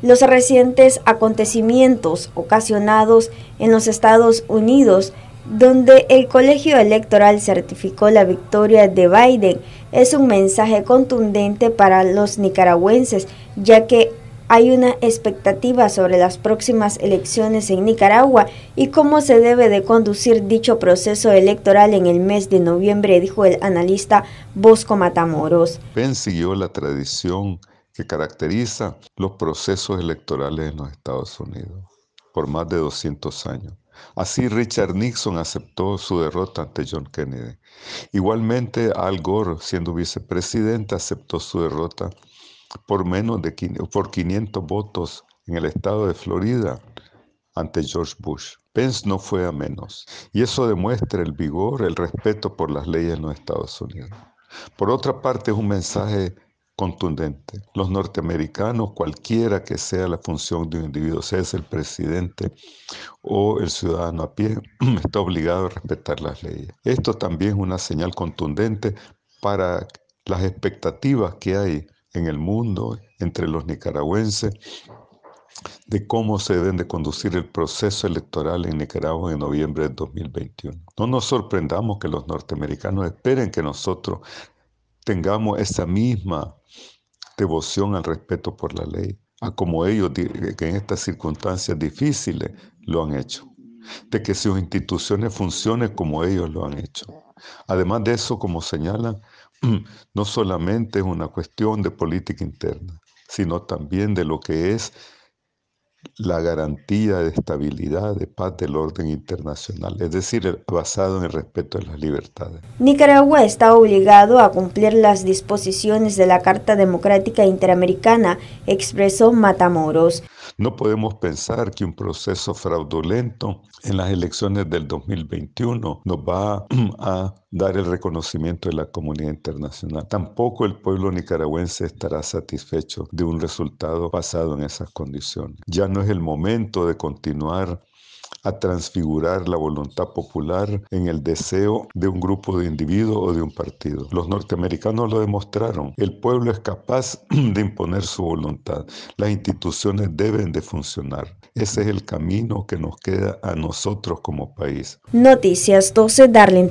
Los recientes acontecimientos ocasionados en los Estados Unidos, donde el colegio electoral certificó la victoria de Biden, es un mensaje contundente para los nicaragüenses, ya que hay una expectativa sobre las próximas elecciones en Nicaragua y cómo se debe de conducir dicho proceso electoral en el mes de noviembre, dijo el analista Bosco Matamoros. Ben siguió la tradición que caracteriza los procesos electorales en los Estados Unidos por más de 200 años. Así Richard Nixon aceptó su derrota ante John Kennedy. Igualmente Al Gore, siendo vicepresidente, aceptó su derrota por menos de 500, por 500 votos en el estado de Florida ante George Bush. Pence no fue a menos, y eso demuestra el vigor, el respeto por las leyes en los Estados Unidos. Por otra parte, es un mensaje contundente. Los norteamericanos, cualquiera que sea la función de un individuo, sea el presidente o el ciudadano a pie, está obligado a respetar las leyes. Esto también es una señal contundente para las expectativas que hay en el mundo entre los nicaragüenses de cómo se deben de conducir el proceso electoral en Nicaragua en noviembre de 2021. No nos sorprendamos que los norteamericanos esperen que nosotros tengamos esa misma devoción al respeto por la ley, a como ellos que en estas circunstancias difíciles lo han hecho, de que sus instituciones funcionen como ellos lo han hecho. Además de eso, como señalan, no solamente es una cuestión de política interna, sino también de lo que es la garantía de estabilidad, de paz del orden internacional, es decir, basado en el respeto de las libertades. Nicaragua está obligado a cumplir las disposiciones de la Carta Democrática Interamericana, expresó Matamoros. No podemos pensar que un proceso fraudulento en las elecciones del 2021 nos va a dar el reconocimiento de la comunidad internacional. Tampoco el pueblo nicaragüense estará satisfecho de un resultado basado en esas condiciones. Ya no es el momento de continuar a transfigurar la voluntad popular en el deseo de un grupo de individuos o de un partido. Los norteamericanos lo demostraron. El pueblo es capaz de imponer su voluntad. Las instituciones deben de funcionar. Ese es el camino que nos queda a nosotros como país. Noticias 12, Darlene